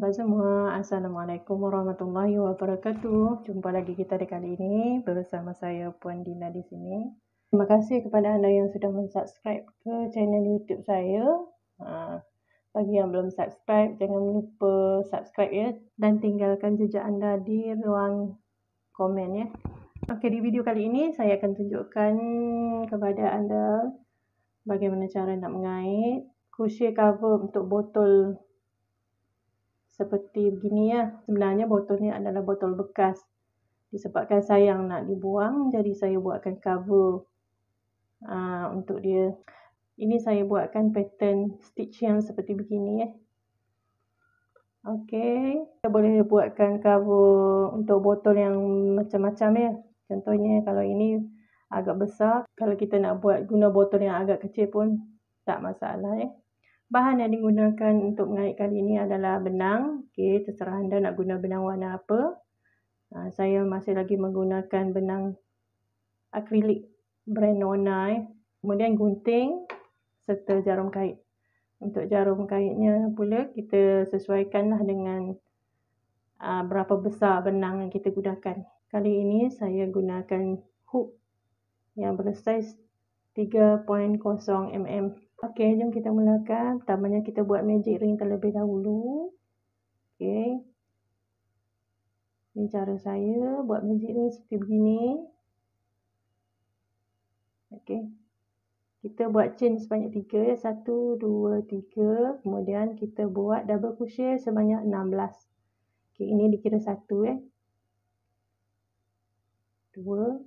sahabat semua. Assalamualaikum warahmatullahi wabarakatuh. Jumpa lagi kita di kali ini bersama saya Puan Dina di sini. Terima kasih kepada anda yang sudah mensubscribe ke channel YouTube saya. Ha, bagi yang belum subscribe, jangan lupa subscribe ya. Dan tinggalkan jejak anda di ruang komen ya. Okey, di video kali ini saya akan tunjukkan kepada anda bagaimana cara nak mengait crochet cover untuk botol seperti begini ya. Sebenarnya botol ni adalah botol bekas. Disebabkan sayang nak dibuang, jadi saya buatkan cover uh, ha, untuk dia. Ini saya buatkan pattern stitch yang seperti begini ya. Okey, kita boleh buatkan cover untuk botol yang macam-macam ya. Contohnya kalau ini agak besar, kalau kita nak buat guna botol yang agak kecil pun tak masalah ya. Bahan yang digunakan untuk mengait kali ini adalah benang. Okey, terserah anda nak guna benang warna apa. Ha, saya masih lagi menggunakan benang akrilik brand Nona. Eh. Kemudian gunting serta jarum kait. Untuk jarum kaitnya pula kita sesuaikanlah dengan uh, berapa besar benang yang kita gunakan. Kali ini saya gunakan hook yang bersaiz 3.0 mm. Okey, jom kita mulakan. Pertamanya kita buat magic ring terlebih dahulu. Okey. Ini cara saya buat magic ring seperti begini. Okey. Kita buat chain sebanyak 3 ya. 1 2 3. Kemudian kita buat double crochet sebanyak 16. Okey, ini dikira 1 ya. 2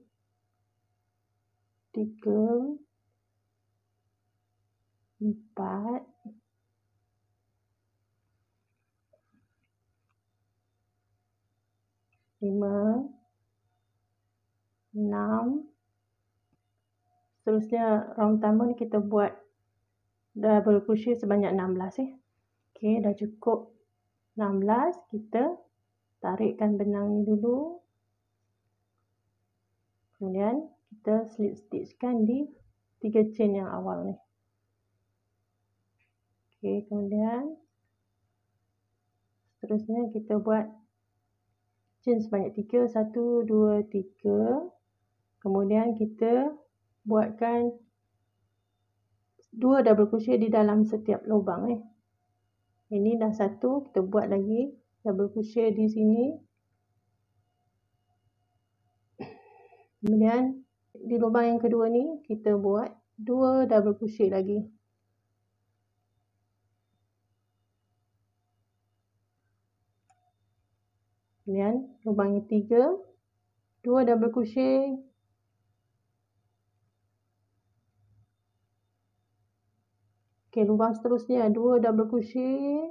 3 empat lima enam seterusnya round pertama ni kita buat double crochet sebanyak 16 eh. Okey, dah cukup 16 kita tarikkan benang ni dulu kemudian kita slip stitchkan di tiga chain yang awal ni Okey, kemudian seterusnya kita buat chain sebanyak 3 1 2 3. Kemudian kita buatkan dua double crochet di dalam setiap lubang eh. Ini dah satu, kita buat lagi double crochet di sini. Kemudian di lubang yang kedua ni kita buat dua double crochet lagi. sembilan, lubangnya tiga, dua double crochet, ok lubang seterusnya dua double crochet,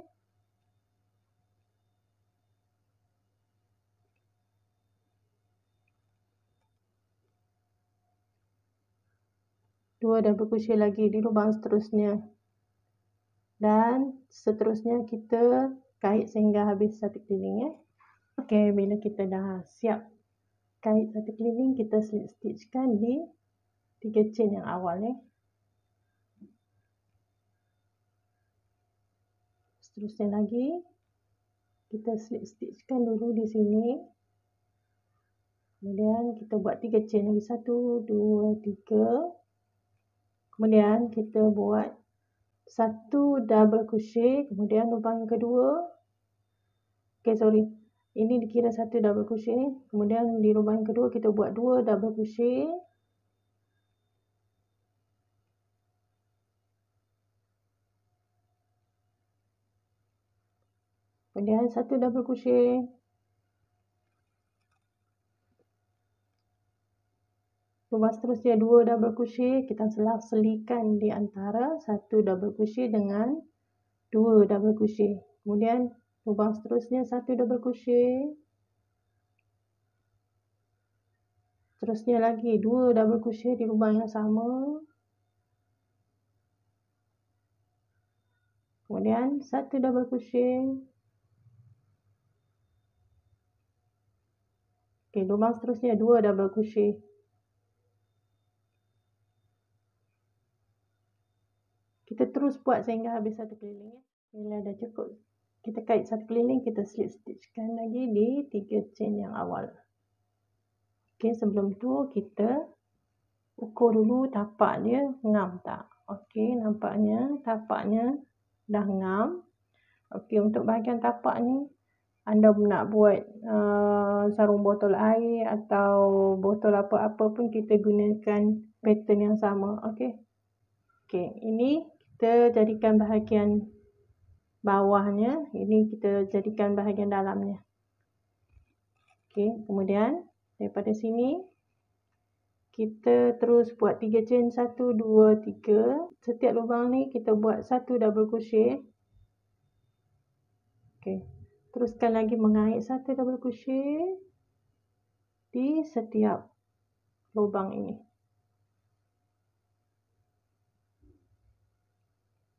dua double crochet lagi di lubang seterusnya dan seterusnya kita kait sehingga habis satu keliling eh. Ya. Okey, bila kita dah siap kait satu keliling, kita slip stitchkan di tiga chain yang awal ni. Eh. Seterusnya lagi, kita slip stitchkan dulu di sini. Kemudian kita buat tiga chain lagi. Satu, dua, tiga. Kemudian kita buat satu double crochet. Kemudian lubang kedua. Okay, sorry ini dikira satu double crochet kemudian di lubang kedua kita buat dua double crochet kemudian satu double crochet lepas seterusnya dua double crochet kita selah selikan di antara satu double crochet dengan dua double crochet kemudian lubang seterusnya satu double crochet seterusnya lagi dua double crochet di lubang yang sama kemudian satu double crochet ok lubang seterusnya dua double crochet kita terus buat sehingga habis satu keliling ya. Bila dah cukup kita kait satu keliling kita slip stitchkan lagi di tiga chain yang awal Okey, sebelum tu kita ukur dulu tapak dia ngam tak Okey, nampaknya tapaknya dah ngam Okey, untuk bahagian tapak ni anda nak buat uh, sarung botol air atau botol apa-apa pun kita gunakan pattern yang sama okey okey ini kita jadikan bahagian bawahnya ini kita jadikan bahagian dalamnya okey kemudian daripada sini kita terus buat 3 chain 1 2 3 setiap lubang ni kita buat satu double crochet okey teruskan lagi mengait satu double crochet di setiap lubang ini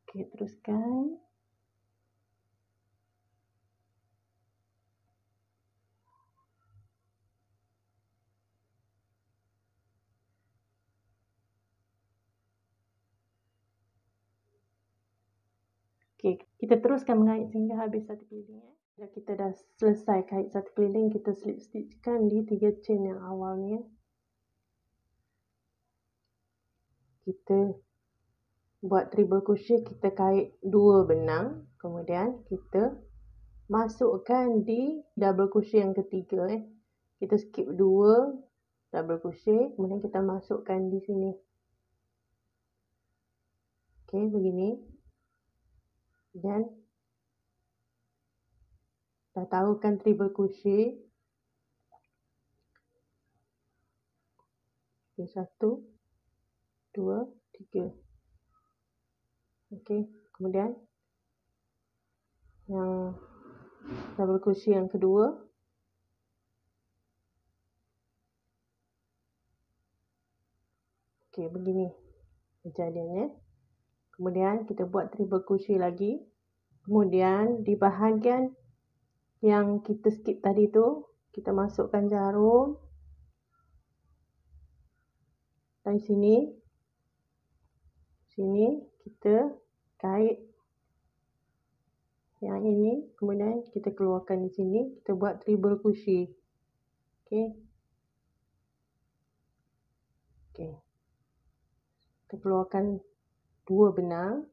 okey teruskan Okey, kita teruskan mengait sehingga habis satu keliling. Eh? kita dah selesai kait satu keliling, kita slip stitchkan di tiga chain yang awal ni. Eh. Kita buat triple crochet, kita kait dua benang. Kemudian kita masukkan di double crochet yang ketiga. Eh. Kita skip dua double crochet, kemudian kita masukkan di sini. Okay, begini dan kita tahu kan triple crochet okay, satu dua tiga okey kemudian yang double crochet yang kedua okey begini kejadiannya Kemudian kita buat triple crochet lagi. Kemudian di bahagian yang kita skip tadi tu, kita masukkan jarum dari sini. Sini kita kait yang ini, kemudian kita keluarkan di sini, kita buat triple crochet. Okey. Okey. Kita keluarkan dua benang.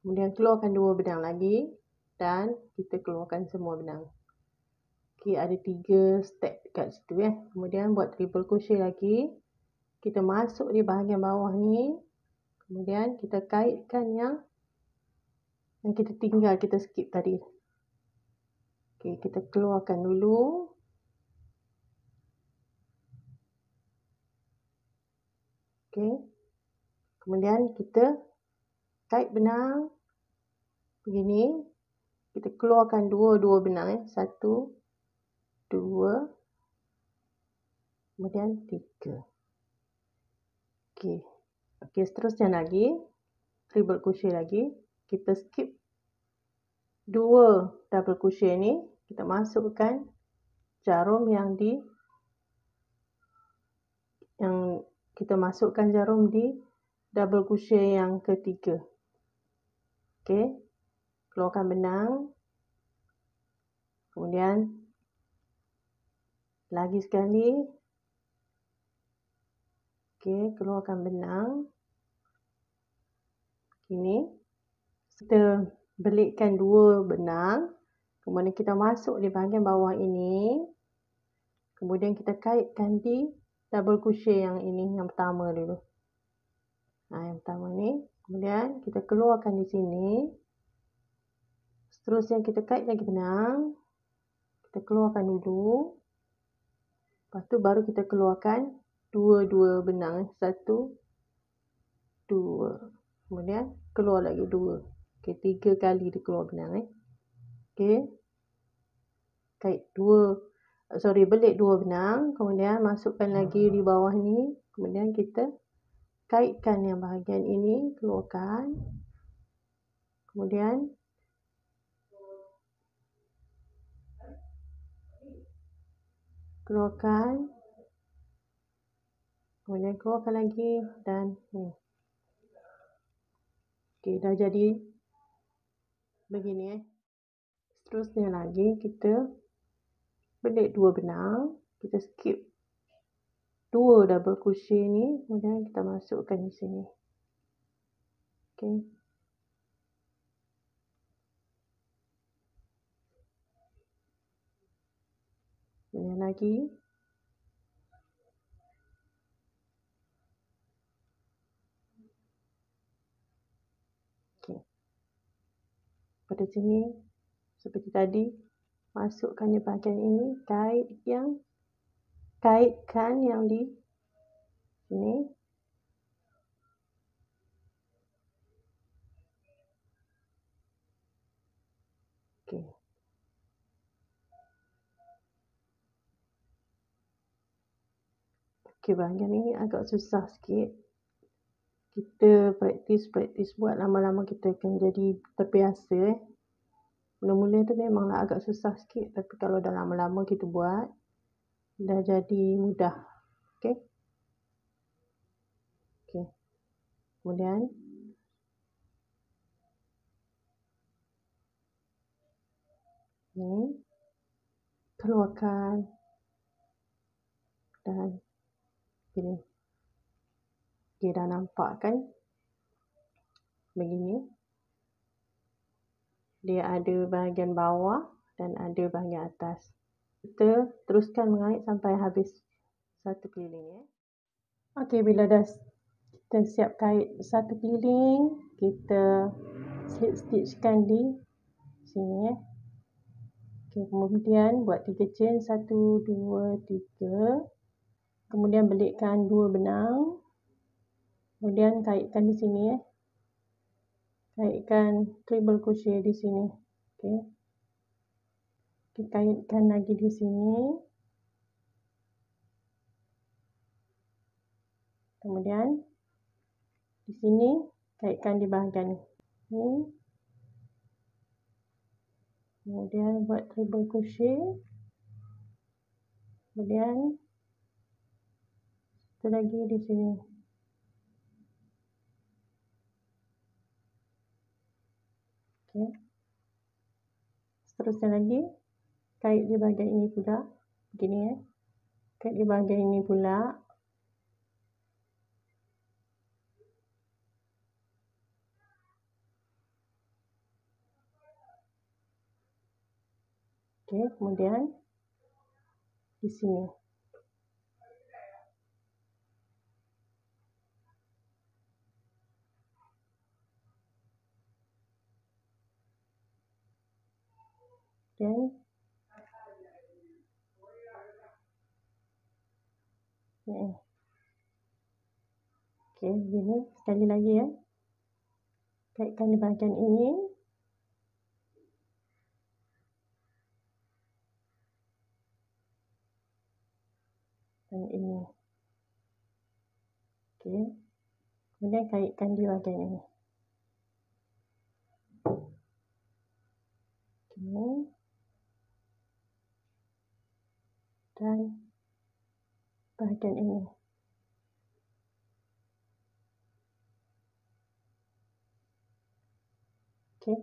Kemudian keluarkan dua benang lagi dan kita keluarkan semua benang. Okey, ada tiga step dekat situ ya. Kemudian buat triple crochet lagi. Kita masuk di bahagian bawah ni. Kemudian kita kaitkan yang yang kita tinggal kita skip tadi. Okey, kita keluarkan dulu. kemudian kita kait benang begini kita keluarkan dua-dua benang eh. satu dua kemudian tiga ok ok seterusnya lagi triple crochet lagi kita skip dua double crochet ni kita masukkan jarum yang di yang kita masukkan jarum di double crochet yang ketiga. Okey. Keluarkan benang. Kemudian lagi sekali. Okey, keluarkan benang. Ini kita belitkan dua benang. Kemudian kita masuk di bahagian bawah ini. Kemudian kita kaitkan di double crochet yang ini yang pertama dulu ha, yang pertama ni kemudian kita keluarkan di sini Terus yang kita kait lagi benang kita keluarkan dulu lepas tu baru kita keluarkan dua-dua benang satu dua kemudian keluar lagi dua ok tiga kali dia keluar benang eh. ok kait dua sorry belik dua benang kemudian masukkan lagi hmm. di bawah ni kemudian kita kaitkan yang bahagian ini, keluarkan. Kemudian keluarkan. Kemudian keluarkan lagi dan ni. Okey, dah jadi begini eh. Seterusnya lagi kita bedek dua benang, kita skip dua double crochet ni kemudian kita masukkan di sini ok kemudian lagi pada sini seperti tadi masukkan di bahagian ini kait yang kaitkan yang di sini Okay, bahagian ini agak susah sikit. Kita praktis, praktis buat lama-lama kita akan jadi terbiasa. Eh. Mula-mula tu memanglah agak susah sikit. Tapi kalau dah lama-lama kita buat, dah jadi mudah ok ok kemudian ni keluarkan dan begini ok dah nampak kan begini dia ada bahagian bawah dan ada bahagian atas kita teruskan mengait sampai habis satu keliling ya. Okey, bila dah kita siap kait satu keliling, kita slip stitchkan di sini ya. Okey, kemudian buat tiga chain, satu, dua, tiga. Kemudian belikkan dua benang. Kemudian kaitkan di sini ya. Kaitkan triple crochet di sini. Okey dikaitkan lagi di sini kemudian di sini kaitkan di bahagian ini kemudian buat treble crochet kemudian satu lagi di sini Okay. seterusnya lagi kait di bahagian ini pula begini eh kait di bahagian ini pula okey kemudian di sini Okay. ok, begini sekali lagi ya kaitkan di bahagian ini dan ini ok kemudian kaitkan di bahagian ini ok dan badan ini. okay,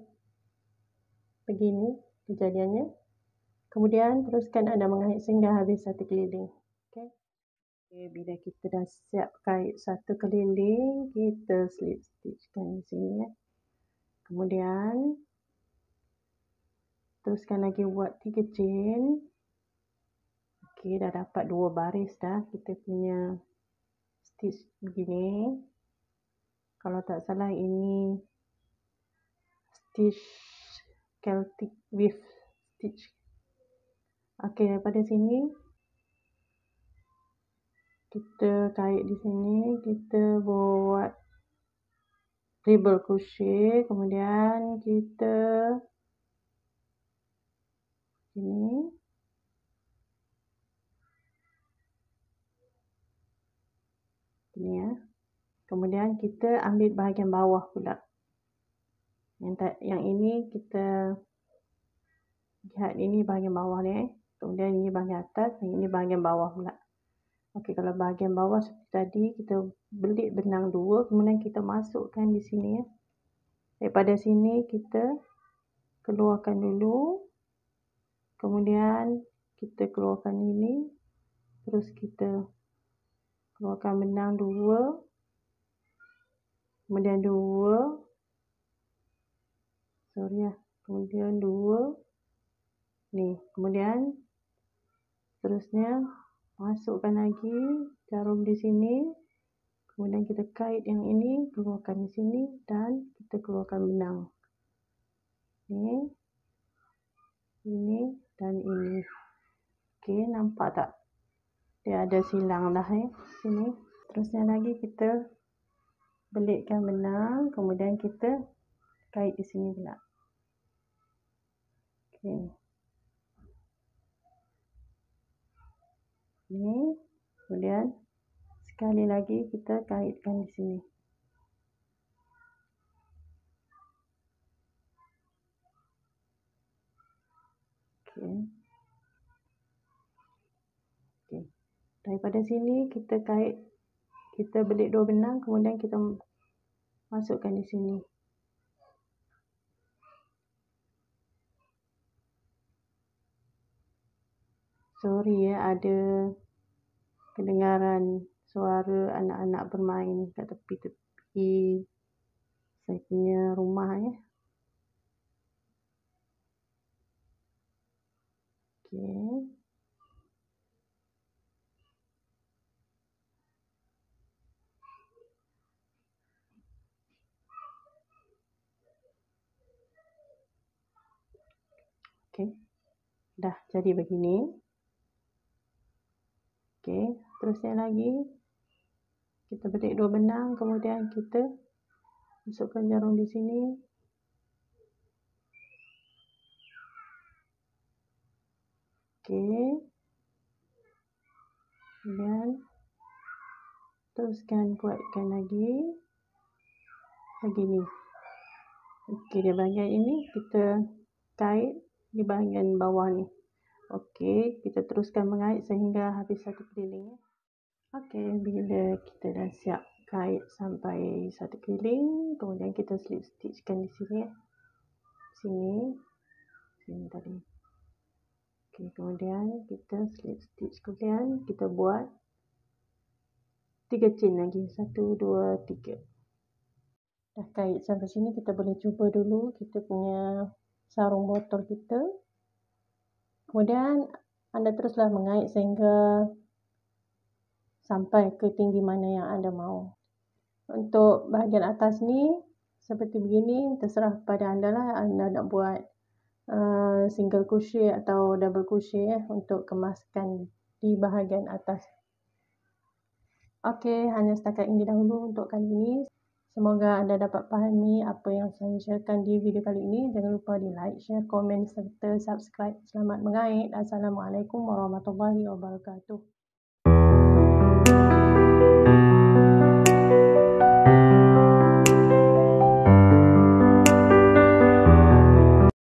Begini kejadiannya. Kemudian teruskan anda mengait sehingga habis satu keliling. Okey. Okay, bila kita dah siap kait satu keliling, kita slip stitchkan di sini. Ya. Kemudian teruskan lagi buat tiga chain. Okey, dah dapat dua baris dah kita punya stitch begini. Kalau tak salah ini stitch Celtic weave stitch. Okey, daripada sini kita kait di sini, kita buat treble crochet, kemudian kita ini ni ya. Kemudian kita ambil bahagian bawah pula. Yang tak, yang ini kita lihat ini bahagian bawah ni. Eh. Kemudian ini bahagian atas, ini bahagian bawah pula. Okey, kalau bahagian bawah seperti tadi kita belit benang dua, kemudian kita masukkan di sini ya. Daripada sini kita keluarkan dulu. Kemudian kita keluarkan ini. Terus kita you akan menang 2 kemudian 2 sorry ya, kemudian 2 ni kemudian seterusnya masukkan lagi jarum di sini kemudian kita kait yang ini keluarkan di sini dan kita keluarkan benang ni ini dan ini ok nampak tak dia ada silang dah eh. sini terusnya lagi kita belitkan benang kemudian kita kait di sini pula ok ni kemudian sekali lagi kita kaitkan di sini Okay. daripada sini kita kait kita belik dua benang kemudian kita masukkan di sini sorry ya ada kedengaran suara anak-anak bermain kat tepi-tepi saya punya rumah ya okay. okey dah jadi begini okey seterusnya lagi kita petik dua benang kemudian kita masukkan jarum di sini okey kemudian teruskan kuatkan lagi begini okey dia bahagian ini kita kait di bahagian bawah ni. Okey, kita teruskan mengait sehingga habis satu keliling. Ya. Okey, bila kita dah siap kait sampai satu keliling, kemudian kita slip stitchkan di sini. Ya. Sini. Sini tadi. Okey, kemudian kita slip stitch kemudian kita buat tiga chain lagi. Satu, dua, tiga. Dah kait sampai sini, kita boleh cuba dulu kita punya sarung botol kita. Kemudian anda teruslah mengait sehingga sampai ke tinggi mana yang anda mahu. Untuk bahagian atas ni seperti begini terserah pada anda lah anda nak buat uh, single crochet atau double crochet eh, untuk kemaskan di bahagian atas. Okey, hanya setakat ini dahulu untuk kali ini. Semoga anda dapat pahami apa yang saya sharekan di video kali ini. Jangan lupa di like, share, komen serta subscribe. Selamat mengait. Assalamualaikum warahmatullahi wabarakatuh.